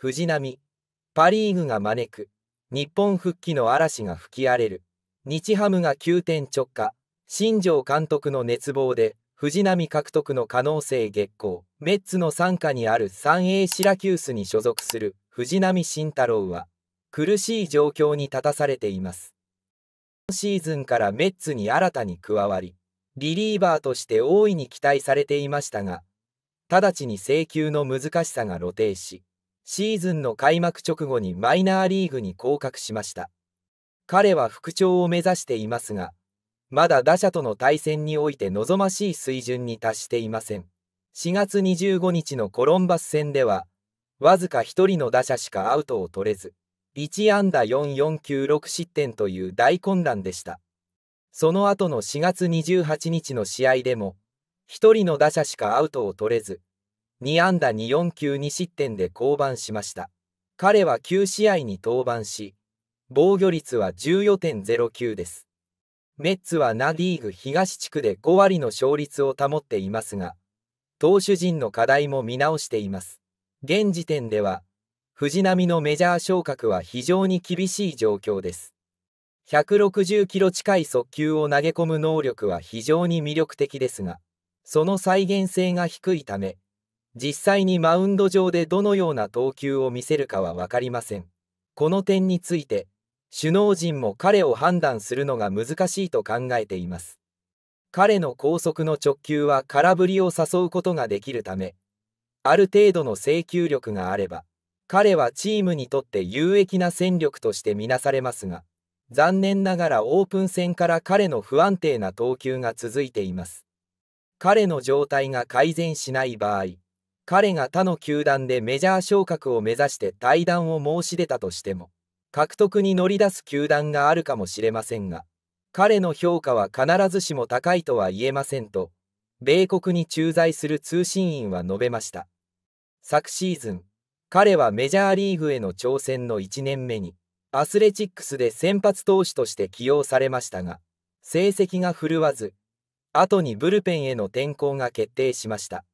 藤波、パ・リーグが招く、日本復帰の嵐が吹き荒れる、日ハムが急転直下、新庄監督の熱望で、藤波獲得の可能性月光、メッツの傘下にある 3A シラキュースに所属する藤波慎太郎は、苦しい状況に立たされています。今シーズンからメッツに新たに加わり、リリーバーとして大いに期待されていましたが、直ちに請求の難しさが露呈し、シーズンの開幕直後にマイナーリーグに降格しました。彼は復調を目指していますが、まだ打者との対戦において望ましい水準に達していません。4月25日のコロンバス戦では、わずか1人の打者しかアウトを取れず、1安打4496失点という大混乱でした。その後の4月28日の試合でも、1人の打者しかアウトを取れず、2安打2、4球2失点で降板しました。彼は9試合に登板し、防御率は14.09です。メッツはナリーグ東地区で5割の勝率を保っていますが、投手陣の課題も見直しています。現時点では、藤浪のメジャー昇格は非常に厳しい状況です。160キロ近い速球を投げ込む能力は非常に魅力的ですが、その再現性が低いため、実際にマウンド上でどのような投球を見せるかは分かりません。この点について、首脳陣も彼を判断するのが難しいと考えています。彼の高速の直球は空振りを誘うことができるため、ある程度の制球力があれば、彼はチームにとって有益な戦力として見なされますが、残念ながらオープン戦から彼の不安定な投球が続いています。彼の状態が改善しない場合、彼が他の球団でメジャー昇格を目指して退団を申し出たとしても、獲得に乗り出す球団があるかもしれませんが、彼の評価は必ずしも高いとは言えませんと、米国に駐在する通信員は述べました。昨シーズン、彼はメジャーリーグへの挑戦の1年目に、アスレチックスで先発投手として起用されましたが、成績が振るわず、後にブルペンへの転向が決定しました。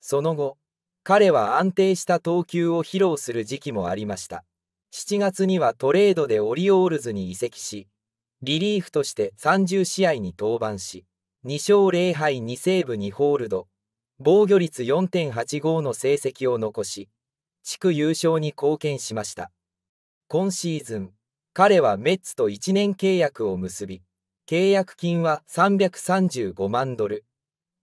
その後、彼は安定した投球を披露する時期もありました。7月にはトレードでオリオールズに移籍し、リリーフとして30試合に登板し、2勝0敗2セーブ2ホールド、防御率4.85の成績を残し、地区優勝に貢献しました。今シーズン、彼はメッツと1年契約を結び、契約金は335万ドル、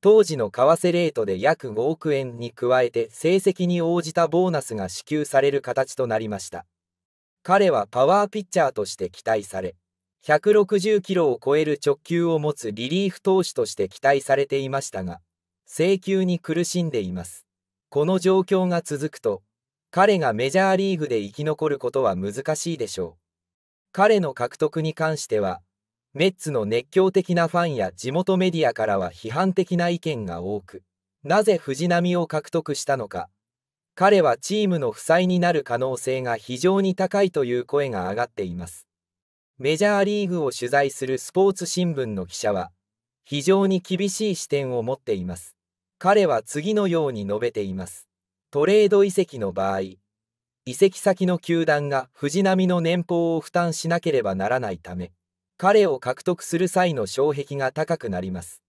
当時の為替レートで約5億円に加えて成績に応じたボーナスが支給される形となりました。彼はパワーピッチャーとして期待され、160キロを超える直球を持つリリーフ投手として期待されていましたが、制球に苦しんでいます。この状況が続くと、彼がメジャーリーグで生き残ることは難しいでしょう。彼の獲得に関しては、メッツの熱狂的なファンや地元メディアからは批判的な意見が多く、なぜ藤浪を獲得したのか、彼はチームの負債になる可能性が非常に高いという声が上がっています。メジャーリーグを取材するスポーツ新聞の記者は、非常に厳しい視点を持っています。彼は次のように述べています。トレード移籍の場合、移籍先の球団が藤浪の年俸を負担しなければならないため、彼を獲得する際の障壁が高くなります。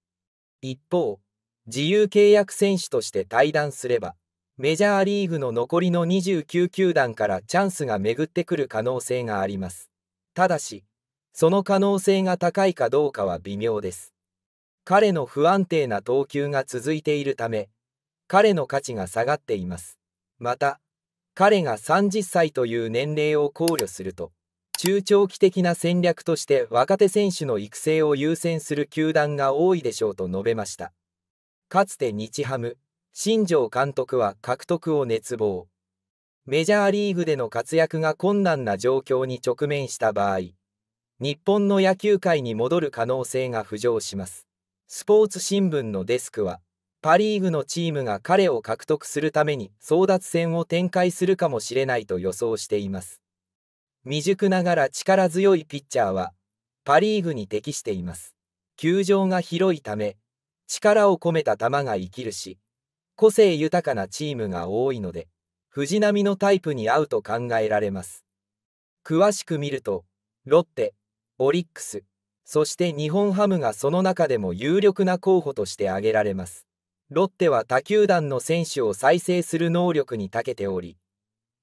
一方、自由契約選手として退団すれば、メジャーリーグの残りの29球団からチャンスが巡ってくる可能性があります。ただし、その可能性が高いかどうかは微妙です。彼の不安定な投球が続いているため、彼の価値が下がっています。また、彼が30歳という年齢を考慮すると、中長期的な戦略として若手選手の育成を優先する球団が多いでしょうと述べました。かつて日ハム、新庄監督は獲得を熱望。メジャーリーグでの活躍が困難な状況に直面した場合、日本の野球界に戻る可能性が浮上します。スポーツ新聞のデスクは、パ・リーグのチームが彼を獲得するために争奪戦を展開するかもしれないと予想しています。未熟ながら力強いピッチャーはパ・リーグに適しています。球場が広いため、力を込めた球が生きるし、個性豊かなチームが多いので、藤波のタイプに合うと考えられます。詳しく見ると、ロッテ、オリックス、そして日本ハムがその中でも有力な候補として挙げられます。ロッテは他球団の選手を再生する能力に長けており、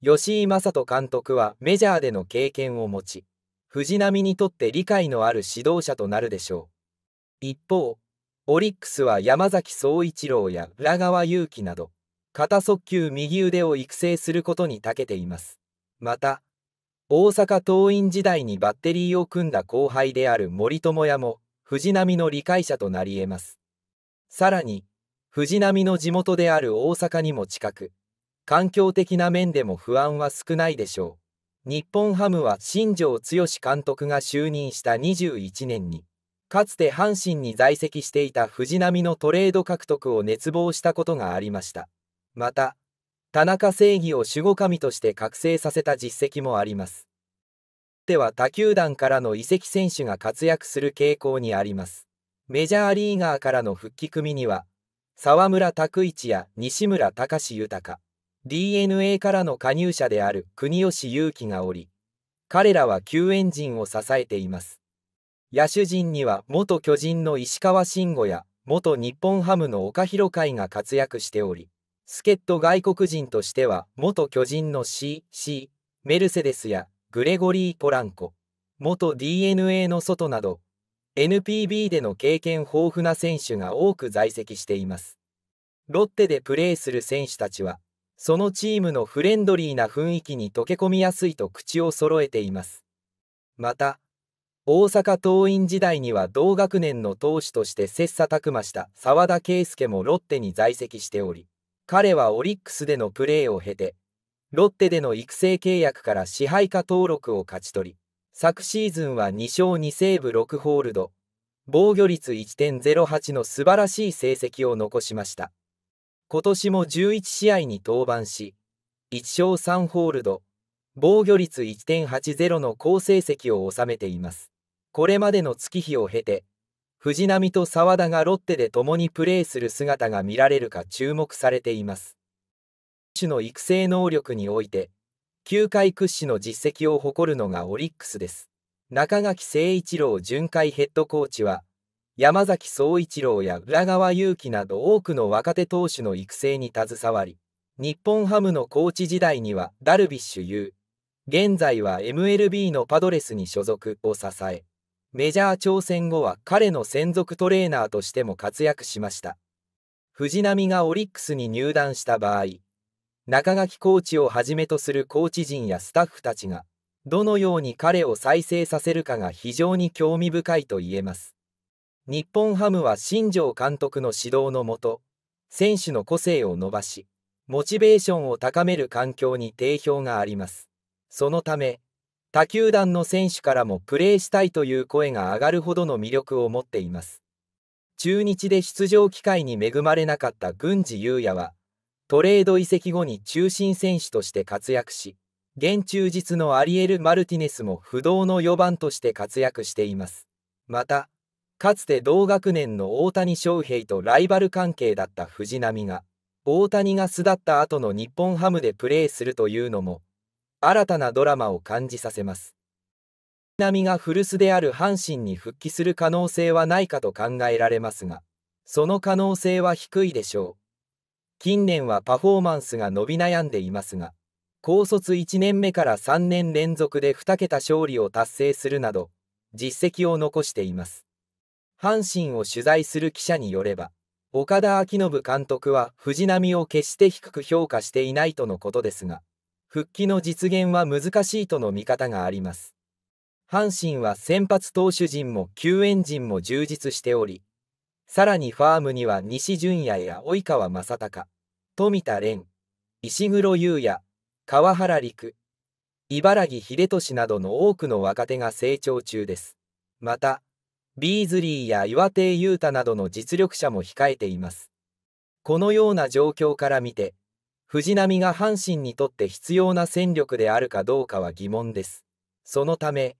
吉井正人監督はメジャーでの経験を持ち、藤浪にとって理解のある指導者となるでしょう。一方、オリックスは山崎総一郎や浦川祐希など、肩速球右腕を育成することに長けています。また、大阪桐蔭時代にバッテリーを組んだ後輩である森友哉も、藤浪の理解者となり得ます。さらに、藤浪の地元である大阪にも近く、環境的な面でも不安は少ないでしょう。日本ハムは新庄剛志監督が就任した21年に、かつて阪神に在籍していた藤浪のトレード獲得を熱望したことがありました。また、田中正義を守護神として覚醒させた実績もあります。では他球団からの移籍選手が活躍する傾向にあります。メジャーリーガーからの復帰組には、沢村拓一や西村隆豊、DNA からの加入者である国吉勇樹がおり、彼らは救援陣を支えています。野手陣には元巨人の石川慎吾や元日本ハムの岡弘会が活躍しており、助っ人外国人としては元巨人の C.C. メルセデスやグレゴリー・ポランコ、元 DNA の外など、NPB での経験豊富な選手が多く在籍しています。ロッテでプレーする選手たちは、そのチームのフレンドリーな雰囲気に溶け込みやすいと口を揃えています。また、大阪桐蔭時代には同学年の投手として切磋琢磨した澤田圭介もロッテに在籍しており、彼はオリックスでのプレーを経て、ロッテでの育成契約から支配下登録を勝ち取り、昨シーズンは2勝2セーブ6ホールド、防御率1.08の素晴らしい成績を残しました。今年も11試合に登板し、1勝3ホールド、防御率1.80の好成績を収めています。これまでの月日を経て、藤浪と澤田がロッテで共にプレーする姿が見られるか注目されています。主の育成能力において、球界屈指の実績を誇るのがオリックスです。中垣誠一郎巡回ヘッドコーチは、山崎総一郎や浦川祐希など多くの若手投手の育成に携わり、日本ハムのコーチ時代にはダルビッシュ有、現在は MLB のパドレスに所属を支え、メジャー挑戦後は彼の専属トレーナーとしても活躍しました。藤浪がオリックスに入団した場合、中垣コーチをはじめとするコーチ陣やスタッフたちが、どのように彼を再生させるかが非常に興味深いと言えます。日本ハムは新庄監督の指導のもと、選手の個性を伸ばし、モチベーションを高める環境に定評があります。そのため、他球団の選手からもプレーしたいという声が上がるほどの魅力を持っています。中日で出場機会に恵まれなかった郡司裕也は、トレード移籍後に中心選手として活躍し、現中実のアリエル・マルティネスも不動の4番として活躍しています。また、かつて同学年の大谷翔平とライバル関係だった藤浪が大谷が巣立った後の日本ハムでプレーするというのも新たなドラマを感じさせます浪が古巣である阪神に復帰する可能性はないかと考えられますがその可能性は低いでしょう近年はパフォーマンスが伸び悩んでいますが高卒1年目から3年連続で2桁勝利を達成するなど実績を残しています阪神を取材する記者によれば、岡田昭信監督は藤浪を決して低く評価していないとのことですが、復帰の実現は難しいとの見方があります。阪神は先発投手陣も救援陣も充実しており、さらにファームには西純也や及川正隆、富田蓮、石黒優也、川原陸、茨城秀俊などの多くの若手が成長中です。また、ビーズリーや岩手雄太などの実力者も控えています。このような状況から見て、藤波が阪神にとって必要な戦力であるかどうかは疑問です。そのため、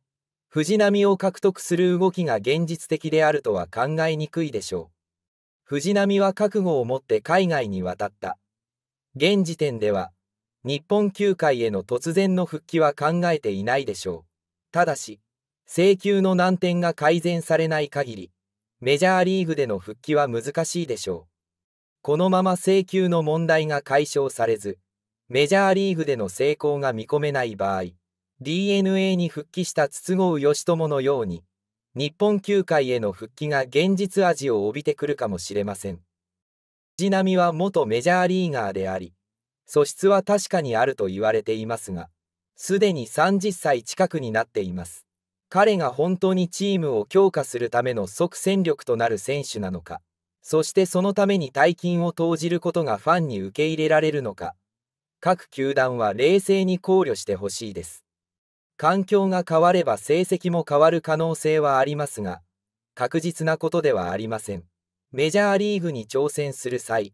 藤波を獲得する動きが現実的であるとは考えにくいでしょう。藤波は覚悟を持って海外に渡った。現時点では、日本球界への突然の復帰は考えていないでしょう。ただし、請求の難点が改善されない限り、メジャーリーグでの復帰は難しいでしょう。このまま請求の問題が解消されず、メジャーリーグでの成功が見込めない場合、DNA に復帰した筒香義智のように、日本球界への復帰が現実味を帯びてくるかもしれません。藤波は元メジャーリーガーであり、素質は確かにあると言われていますが、すでに30歳近くになっています。彼が本当にチームを強化するための即戦力となる選手なのか、そしてそのために大金を投じることがファンに受け入れられるのか、各球団は冷静に考慮してほしいです。環境が変われば成績も変わる可能性はありますが、確実なことではありません。メジャーリーグに挑戦する際、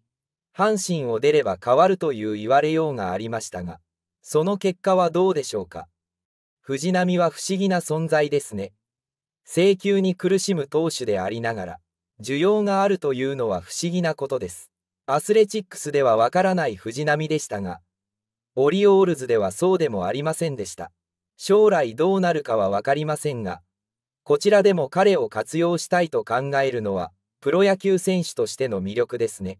阪神を出れば変わるという言われようがありましたが、その結果はどうでしょうか。藤波は不思議な存在ですね。請求に苦しむ投手でありながら、需要があるというのは不思議なことです。アスレチックスではわからない藤波でしたが、オリオールズではそうでもありませんでした。将来どうなるかは分かりませんが、こちらでも彼を活用したいと考えるのは、プロ野球選手としての魅力ですね。